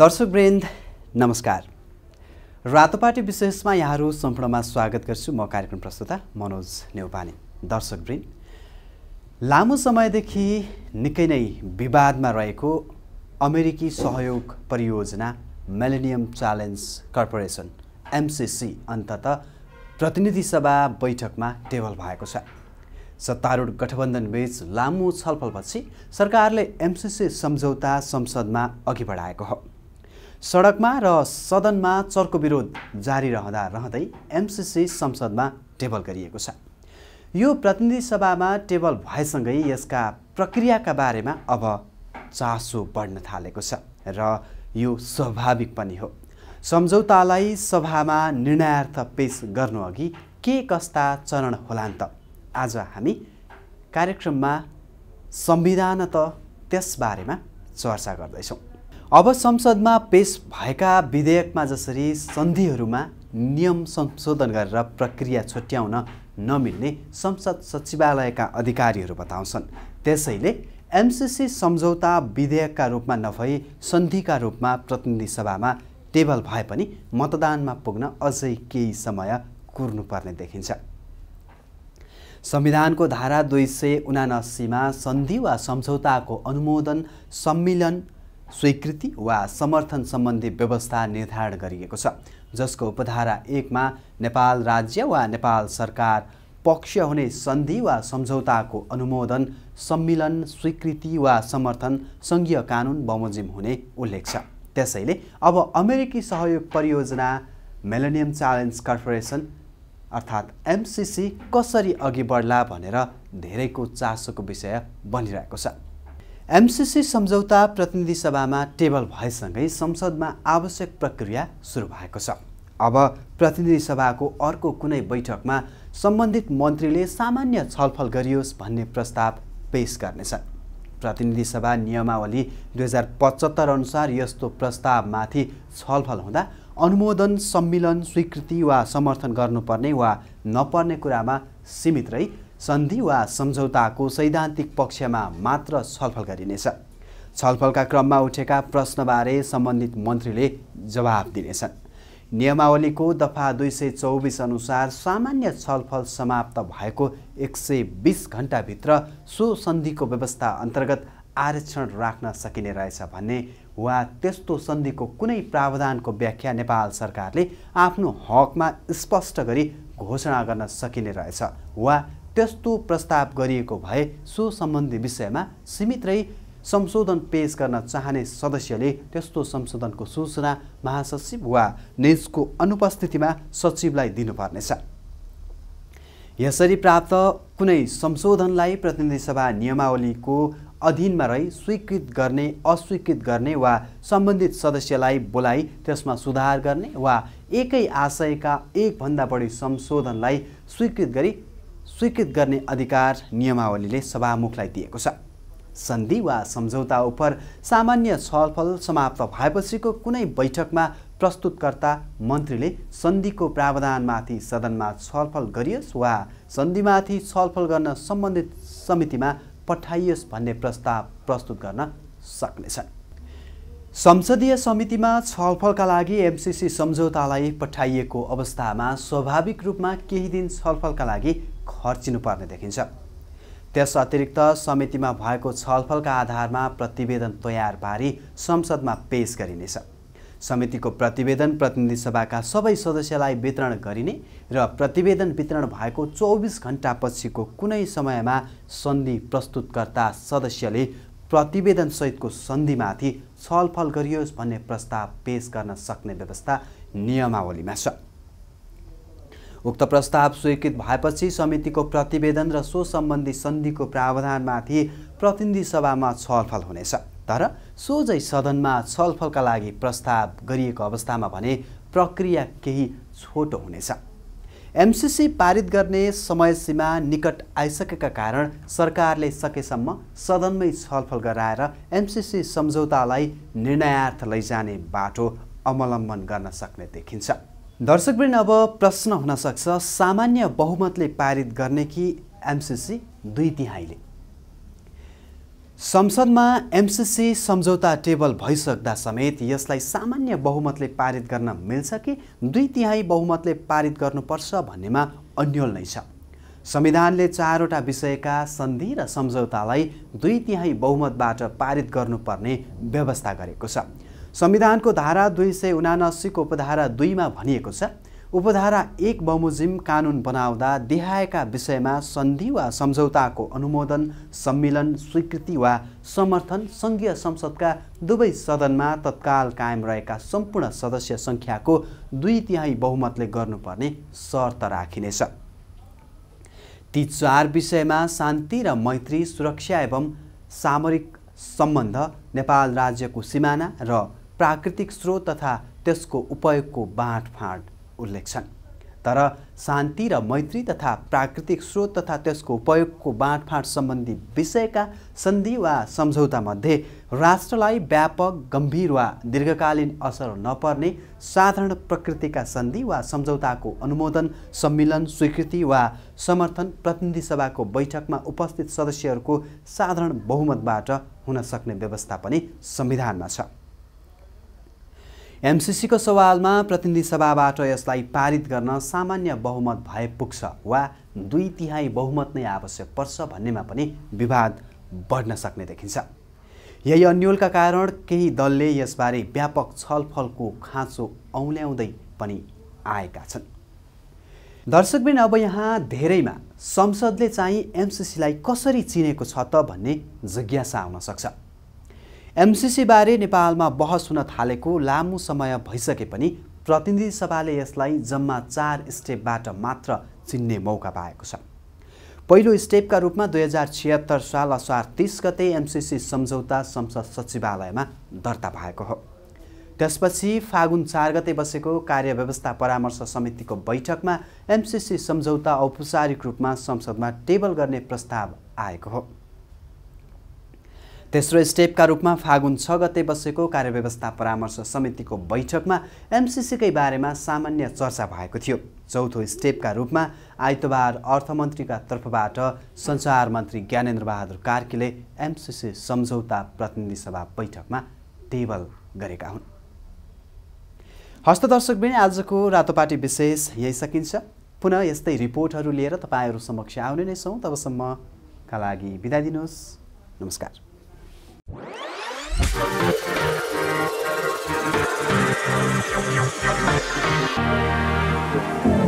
दर्शक वृन्द नमस्कार रातोपाटी विशेषमा यहाँहरू सम्पूर्णमा स्वागत गर्छु म कार्यक्रम प्रस्तुता मनोज नेउपाने वृन्द लामो समयदेखि निकै नै विवादमा रहेको अमेरिकी सहयोग परियोजना मेलेनियम च्यालेन्ज कर्पोरेसन एमसिसी अन्तत प्रतिनिधि सभा बैठकमा टेबल भएको छ सत्तारूढ गठबन्धनबीच लामो छलफलपछि सरकारले एमसिसी सम्झौता संसदमा अघि बढाएको हो सडकमा र सदनमा चर्को विरोध जारी रहँदा रहँदै एमसिसी संसदमा टेबल गरिएको छ यो प्रतिनिधि सभामा टेबल भएसँगै यसका प्रक्रियाका बारेमा अब चासो बढ्न थालेको छ र यो स्वाभाविक पनि हो सम्झौतालाई सभामा निर्णयार्थ पेस अघि के कस्ता चरण होलान् त आज हामी कार्यक्रममा संविधान त त्यसबारेमा चर्चा गर्दैछौँ अब संसदमा पेस भएका विधेयकमा जसरी सन्धिहरूमा नियम संशोधन गरेर प्रक्रिया छुट्याउन नमिल्ने संसद सचिवालयका अधिकारीहरू बताउँछन् त्यसैले एमसिसी सम्झौता विधेयकका रूपमा नभई सन्धिका रूपमा प्रतिनिधि सभामा टेबल भए पनि मतदानमा पुग्न अझै केही समय कुर्नुपर्ने देखिन्छ संविधानको धारा दुई सय उनासीमा सन्धि वा सम्झौताको अनुमोदन सम्मिलन स्वीकृति वा समर्थन सम्बन्धी व्यवस्था निर्धारण गरिएको छ जसको उपधारा एकमा नेपाल राज्य वा नेपाल सरकार पक्ष हुने सन्धि वा सम्झौताको अनुमोदन सम्मिलन स्वीकृति वा समर्थन सङ्घीय कानुन बमोजिम हुने उल्लेख छ त्यसैले अब अमेरिकी सहयोग परियोजना मेलेनियम च्यालेन्ज कर्पोरेसन अर्थात् एमसिसी कसरी अघि बढ्ला भनेर धेरैको चासोको विषय बनिरहेको छ एमसिसी सम्झौता प्रतिनिधि सभामा टेबल भएसँगै संसदमा आवश्यक प्रक्रिया सुरु भएको छ अब प्रतिनिधि सभाको अर्को कुनै बैठकमा सम्बन्धित मन्त्रीले सामान्य छलफल गरियोस् भन्ने प्रस्ताव पेस गर्नेछन् प्रतिनिधि सभा नियमावली दुई हजार पचहत्तर अनुसार यस्तो प्रस्तावमाथि छलफल हुँदा अनुमोदन सम्मिलन स्वीकृति वा समर्थन गर्नुपर्ने वा नपर्ने कुरामा सीमित रही सन्धि वा सम्झौताको सैद्धान्तिक पक्षमा मात्र छलफल गरिनेछ छलफलका क्रममा उठेका प्रश्नबारे सम्बन्धित मन्त्रीले जवाब दिनेछन् नियमावलीको दफा दुई सय चौबिस अनुसार सामान्य छलफल समाप्त भएको एक सय बिस घन्टाभित्र सो सन्धिको व्यवस्था अन्तर्गत आरक्षण राख्न सकिने रहेछ भन्ने वा त्यस्तो सन्धिको कुनै प्रावधानको व्याख्या नेपाल सरकारले आफ्नो हकमा स्पष्ट गरी घोषणा गर्न सकिने रहेछ वा त्यस्तो प्रस्ताव गरिएको भए सो सम्बन्धी विषयमा सीमित रही संशोधन पेश गर्न चाहने सदस्यले त्यस्तो संशोधनको सूचना महासचिव वा निजको अनुपस्थितिमा सचिवलाई दिनुपर्नेछ यसरी प्राप्त कुनै संशोधनलाई प्रतिनिधि सभा नियमावलीको अधीनमा रही स्वीकृत गर्ने अस्वीकृत गर्ने वा सम्बन्धित सदस्यलाई बोलाई त्यसमा सुधार गर्ने वा एकै आशयका एकभन्दा बढी संशोधनलाई स्वीकृत गरी स्वीकृत गर्ने अधिकार नियमावलीले सभामुखलाई दिएको छ सन्धि वा सम्झौता उपर सामान्य छलफल समाप्त भएपछिको कुनै बैठकमा प्रस्तुतकर्ता मन्त्रीले सन्धिको प्रावधानमाथि सदनमा छलफल गरियोस् वा सन्धिमाथि छलफल गर्न सम्बन्धित समितिमा पठाइयोस् भन्ने प्रस्ताव प्रस्तुत गर्न सक्नेछन् संसदीय समितिमा छलफलका लागि एमसिसी सम्झौतालाई पठाइएको अवस्थामा स्वाभाविक रूपमा केही दिन छलफलका लागि खर्चिनु पर्ने देखिन्छ त्यस अतिरिक्त समितिमा भएको छलफलका आधारमा प्रतिवेदन तयार पारी संसदमा पेश गरिनेछ समितिको प्रतिवेदन प्रतिनिधि सभाका सबै सदस्यलाई वितरण गरिने र प्रतिवेदन वितरण भएको चौबिस घन्टापछिको कुनै समयमा सन्धि प्रस्तुतकर्ता सदस्यले प्रतिवेदनसहितको सन्धिमाथि छलफल गरियोस् भन्ने प्रस्ताव पेश गर्न सक्ने व्यवस्था नियमावलीमा छ उक्त प्रस्ताव स्वीकृत भएपछि समितिको प्रतिवेदन र सो सम्बन्धी सन्धिको प्रावधानमाथि प्रतिनिधि सभामा छलफल हुनेछ तर सोझै सदनमा छलफलका लागि प्रस्ताव गरिएको अवस्थामा भने प्रक्रिया केही छोटो हुनेछ एमसिसी पारित गर्ने समयसीमा निकट आइसकेका कारण सरकारले सकेसम्म सदनमै छलफल गराएर एमसिसी सम्झौतालाई निर्णयार्थ लैजाने बाटो अवलम्बन गर्न सक्ने देखिन्छ दर्शकवृन्द अब प्रश्न हुन सक्छ सामान्य बहुमतले पारित गर्ने कि एमसिसी दुई तिहाईले संसदमा एमसिसी सम्झौता टेबल भइसक्दा समेत यसलाई सामान्य बहुमतले पारित गर्न मिल्छ कि दुई तिहाई बहुमतले पारित गर्नुपर्छ भन्नेमा अन्यल नै छ संविधानले चारवटा विषयका सन्धि र सम्झौतालाई दुई तिहाई बहुमतबाट पारित गर्नुपर्ने व्यवस्था गरेको छ संविधानको धारा दुई सय उनासीको उपधारा दुईमा भनिएको छ उपधारा एक बमोजिम कानुन बनाउँदा देहाएका विषयमा सन्धि वा सम्झौताको अनुमोदन सम्मेलन स्वीकृति वा समर्थन सङ्घीय संसदका दुवै सदनमा तत्काल कायम रहेका सम्पूर्ण सदस्य सङ्ख्याको दुई तिहाई बहुमतले गर्नुपर्ने शर्त राखिनेछ ती चार विषयमा शान्ति र मैत्री सुरक्षा एवं सामरिक सम्बन्ध नेपाल राज्यको सिमाना र प्राकृतिक स्रोत तथा त्यसको उपयोगको बाँडफाँड उल्लेख छन् तर शान्ति र मैत्री तथा प्राकृतिक स्रोत तथा त्यसको उपयोगको बाँडफाँड सम्बन्धी विषयका सन्धि वा सम्झौतामध्ये राष्ट्रलाई व्यापक गम्भीर वा दीर्घकालीन असर नपर्ने साधारण प्रकृतिका सन्धि वा सम्झौताको अनुमोदन सम्मिलन स्वीकृति वा समर्थन प्रतिनिधि सभाको बैठकमा उपस्थित सदस्यहरूको साधारण बहुमतबाट हुन सक्ने व्यवस्था पनि संविधानमा छ एमसिसीको सवालमा प्रतिनिधि सभाबाट यसलाई पारित गर्न सामान्य बहुमत भए पुग्छ वा दुई तिहाई बहुमत नै आवश्यक पर्छ भन्नेमा पनि विवाद बढ्न सक्ने देखिन्छ यही अन्यलका कारण केही दलले यसबारे व्यापक छलफलको खाँचो औल्याउँदै पनि आएका छन् दर्शकबिन अब यहाँ धेरैमा संसदले चाहिँ एमसिसीलाई कसरी चिनेको छ त भन्ने जिज्ञासा आउन सक्छ एमसिसीबारे नेपालमा बहस हुन थालेको लामो समय भइसके पनि प्रतिनिधि सभाले यसलाई जम्मा चार स्टेपबाट मात्र चिन्ने मौका पाएको छ पहिलो स्टेपका रूपमा दुई हजार छिहत्तर साल असार तिस गते एमसिसी सम्झौता संसद सचिवालयमा दर्ता भएको हो त्यसपछि फागुन चार गते बसेको कार्यव्यवस्था परामर्श समितिको बैठकमा एमसिसी सम्झौता औपचारिक रूपमा संसदमा टेबल गर्ने प्रस्ताव आएको हो तेस्रो स्टेपका रूपमा फागुन छ गते बसेको कार्यव्यवस्था परामर्श समितिको बैठकमा एमसिसीकै बारेमा सामान्य चर्चा भएको थियो चौथो स्टेपका रूपमा आइतबार अर्थमन्त्रीका तर्फबाट सञ्चार मन्त्री ज्ञानेन्द्र बहादुर कार्कीले एमसिसी सम्झौता प्रतिनिधि सभा बैठकमा टेबल गरेका हुन् हस्तदर्शक पनि आजको रातोपाटी विशेष यही सकिन्छ पुनः यस्तै रिपोर्टहरू लिएर तपाईँहरू समक्ष आउने नै छौँ तबसम्मका लागि बिदा दिनुहोस् नमस्कार Thank you.